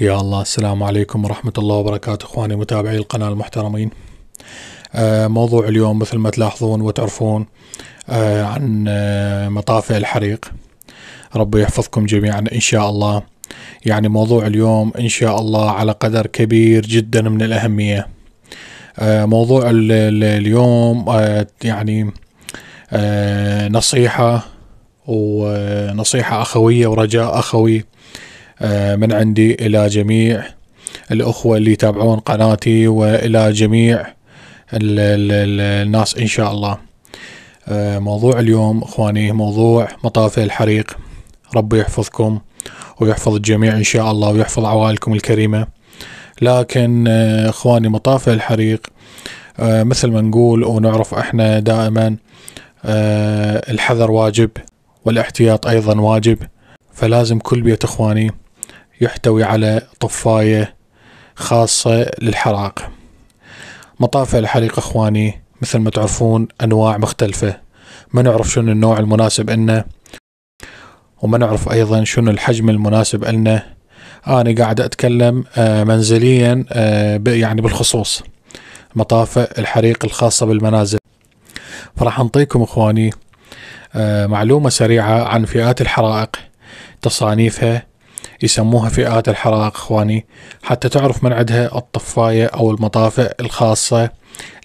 يا الله السلام عليكم ورحمة الله وبركاته اخواني متابعي القناة المحترمين آه، موضوع اليوم مثل ما تلاحظون وتعرفون آه، عن آه، مطافئ الحريق ربي يحفظكم جميعا ان شاء الله يعني موضوع اليوم ان شاء الله على قدر كبير جدا من الاهمية موضوع اليوم يعني نصيحة ونصيحة أخوية ورجاء أخوي آه، من عندي إلى جميع الأخوة اللي يتابعون قناتي وإلى جميع الناس إن شاء الله آه، موضوع اليوم إخواني موضوع مطافي الحريق ربي يحفظكم ويحفظ الجميع إن شاء الله ويحفظ عوائلكم الكريمة لكن آه، إخواني مطافي الحريق مثل ما نقول ونعرف احنا دائما الحذر واجب والاحتياط ايضا واجب فلازم كل بيت اخواني يحتوي على طفاية خاصة للحراق مطافئ الحريق اخواني مثل ما تعرفون انواع مختلفة ما نعرف شنو النوع المناسب لنا وما نعرف ايضا شنو الحجم المناسب لنا انا قاعد اتكلم آه، منزليا آه، يعني بالخصوص مطافئ الحريق الخاصة بالمنازل فراح انطيكم اخواني آه، معلومة سريعة عن فئات الحرائق تصانيفها يسموها فئات الحرائق اخواني حتى تعرف من عندها الطفايه او المطافئ الخاصه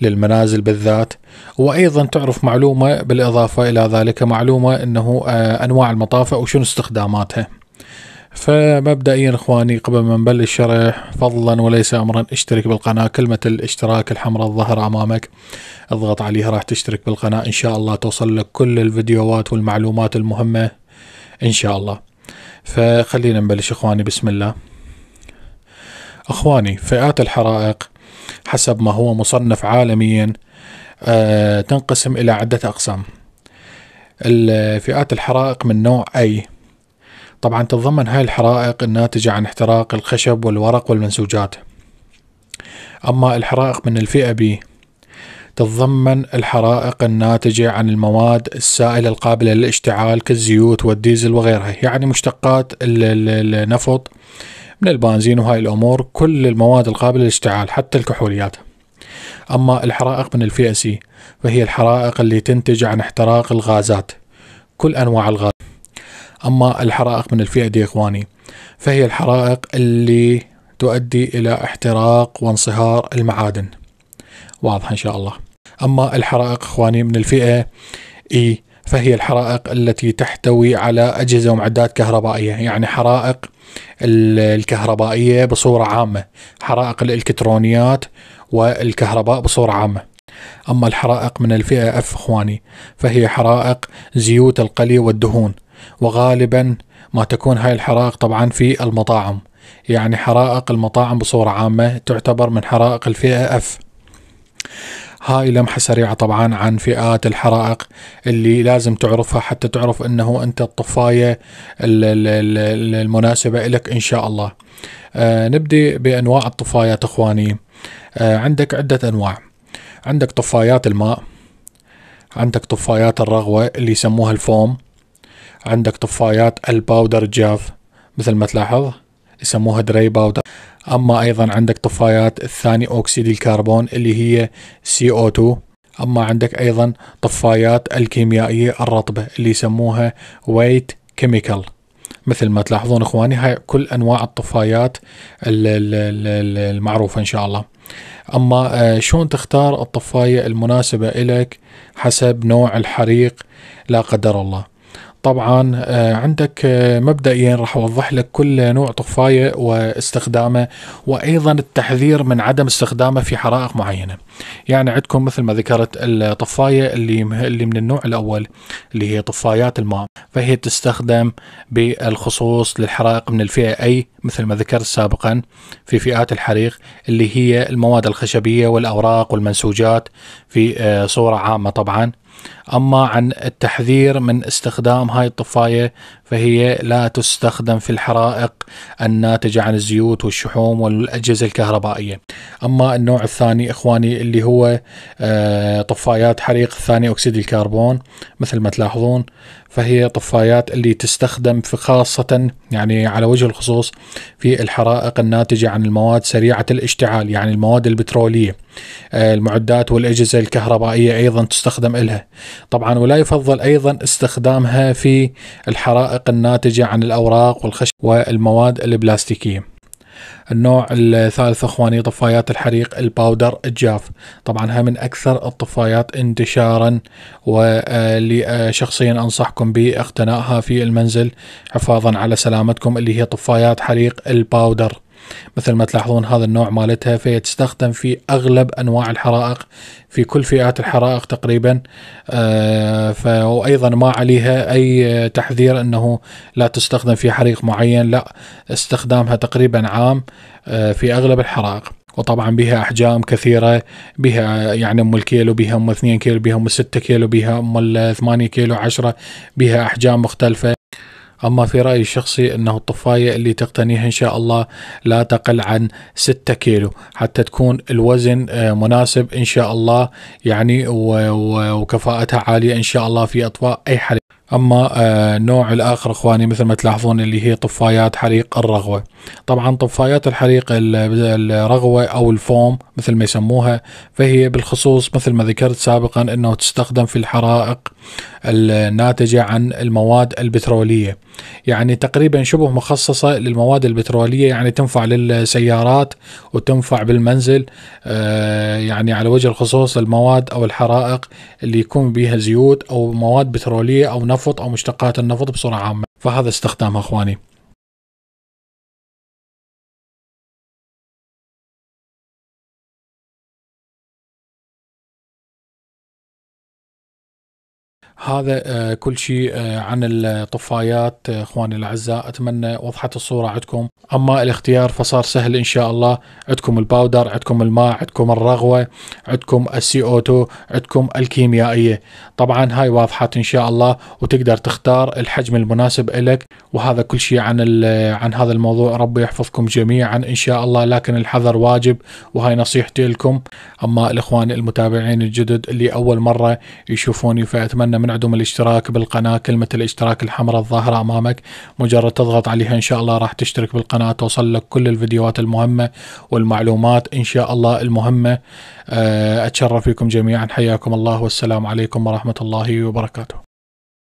للمنازل بالذات وايضا تعرف معلومه بالاضافه الى ذلك معلومه انه آه، انواع المطافئ وشنو استخداماتها. فمبدئيا اخواني قبل ما نبلش شرح فضلا وليس امرا اشترك بالقناه كلمه الاشتراك الحمراء الظهر امامك اضغط عليها راح تشترك بالقناه ان شاء الله توصل لك كل الفيديوهات والمعلومات المهمه ان شاء الله. فخلينا نبلش إخواني بسم الله إخواني فئات الحرائق حسب ما هو مصنف عالميا آه، تنقسم إلى عدة أقسام فئات الحرائق من نوع أي طبعا تتضمن هاي الحرائق الناتجة عن احتراق الخشب والورق والمنسوجات أما الحرائق من الفئة بي تتضمن الحرائق الناتجة عن المواد السائلة القابلة للاشتعال كالزيوت والديزل وغيرها يعني مشتقات النفط من البنزين وهاي الأمور كل المواد القابلة للاشتعال حتى الكحوليات أما الحرائق من الفئة سي فهي الحرائق اللي تنتج عن احتراق الغازات كل أنواع الغاز أما الحرائق من الفئة دي إخواني فهي الحرائق اللي تؤدي إلى احتراق وانصهار المعادن واضحه ان شاء الله. اما الحرائق اخواني من الفئه اي فهي الحرائق التي تحتوي على اجهزه ومعدات كهربائيه، يعني حرائق الكهربائيه بصوره عامه، حرائق الالكترونيات والكهرباء بصوره عامه. أما الحرائق من الفئة أف إخواني فهي حرائق زيوت القلي والدهون وغالبا ما تكون هاي الحرائق طبعا في المطاعم يعني حرائق المطاعم بصورة عامة تعتبر من حرائق الفئة أف هاي لمحة سريعة طبعا عن فئات الحرائق اللي لازم تعرفها حتى تعرف انه انت الطفاية المناسبة لك ان شاء الله آه نبدي بانواع الطفايات اخواني آه عندك عدة انواع عندك طفايات الماء عندك طفايات الرغوة اللي يسموها الفوم عندك طفايات الباودر الجاف مثل ما تلاحظ يسموها باودر أما أيضا عندك طفايات الثاني أكسيد الكربون اللي هي سي او 2 أما عندك أيضا طفايات الكيميائية الرطبة اللي يسموها ويت كيميكال مثل ما تلاحظون اخواني هاي كل انواع الطفايات المعروفه ان شاء الله اما آه، شلون تختار الطفايه المناسبه لك حسب نوع الحريق لا قدر الله طبعا آه، عندك آه، مبدئيا راح اوضح لك كل نوع طفايه واستخدامه وايضا التحذير من عدم استخدامه في حرائق معينه. يعني عندكم مثل ما ذكرت الطفايه اللي اللي من النوع الاول اللي هي طفايات الماء فهي تستخدم بالخصوص للحرائق من الفئه اي مثل ما ذكرت سابقا في فئات الحريق اللي هي المواد الخشبيه والاوراق والمنسوجات في آه، صوره عامه طبعا أما عن التحذير من استخدام هاي الطفاية فهي لا تستخدم في الحرائق الناتجة عن الزيوت والشحوم والأجهزة الكهربائية أما النوع الثاني إخواني اللي هو آه، طفايات حريق ثاني أكسيد الكربون مثل ما تلاحظون فهي طفايات اللي تستخدم في خاصة يعني على وجه الخصوص في الحرائق الناتجة عن المواد سريعة الاشتعال يعني المواد البترولية آه، المعدات والأجهزة الكهربائية أيضا تستخدم إلها طبعا ولا يفضل أيضا استخدامها في الحرائق الحرائق الناتجة عن الأوراق والخشب والمواد البلاستيكية النوع الثالث اخواني طفايات الحريق الباودر الجاف طبعا هاي من اكثر الطفايات انتشارا واللي آه، شخصيا انصحكم باقتنائها في المنزل حفاظا على سلامتكم اللي هي طفايات حريق الباودر مثل ما تلاحظون هذا النوع مالتها فهي تستخدم في اغلب انواع الحرائق في كل فئات الحرائق تقريبا وايضا آه، ما عليها اي تحذير انه لا تستخدم في حريق معين لا استخدامها تقريبا عام آه، في اغلب الحرائق وطبعا بها احجام كثيره بها يعني ام الكيلو بها ام 2 كيلو بها ام 6 كيلو بها ام 8 كيلو 10 بها احجام مختلفه أما في رأيي الشخصي أنه الطفاية اللي تقتنيها إن شاء الله لا تقل عن 6 كيلو حتى تكون الوزن آه، مناسب إن شاء الله يعني وكفاءتها عالية إن شاء الله في أطفاء أي حليب اما النوع آه، الاخر اخواني مثل ما تلاحظون اللي هي طفايات حريق الرغوه طبعا طفايات الحريق الرغوه او الفوم مثل ما يسموها فهي بالخصوص مثل ما ذكرت سابقا انه تستخدم في الحرائق الناتجه عن المواد البتروليه يعني تقريبا شبه مخصصه للمواد البتروليه يعني تنفع للسيارات وتنفع بالمنزل آه، يعني على وجه الخصوص المواد او الحرائق اللي يكون بها زيوت او مواد بتروليه او نفط النفط او مشتقات النفط بصوره عامه فهذا استخدامها اخواني هذا آه، كل شيء آه، عن الطفايات آه، اخواني الاعزاء اتمنى وضحت الصوره عندكم اما الاختيار فصار سهل ان شاء الله عندكم الباودر عندكم الماء عندكم الرغوه عندكم السي او 2 عندكم الكيميائيه طبعا هاي واضحه ان شاء الله وتقدر تختار الحجم المناسب لك وهذا كل شيء عن عن هذا الموضوع ربي يحفظكم جميعا ان شاء الله لكن الحذر واجب وهاي نصيحتي لكم اما الاخوان المتابعين الجدد اللي اول مره يشوفوني فاتمنى من عندهم الاشتراك بالقناة كلمة الاشتراك الحمراء الظاهرة أمامك مجرد تضغط عليها إن شاء الله راح تشترك بالقناة توصل لك كل الفيديوهات المهمة والمعلومات إن شاء الله المهمة آه، أتشرف فيكم جميعا حياكم الله والسلام عليكم ورحمة الله وبركاته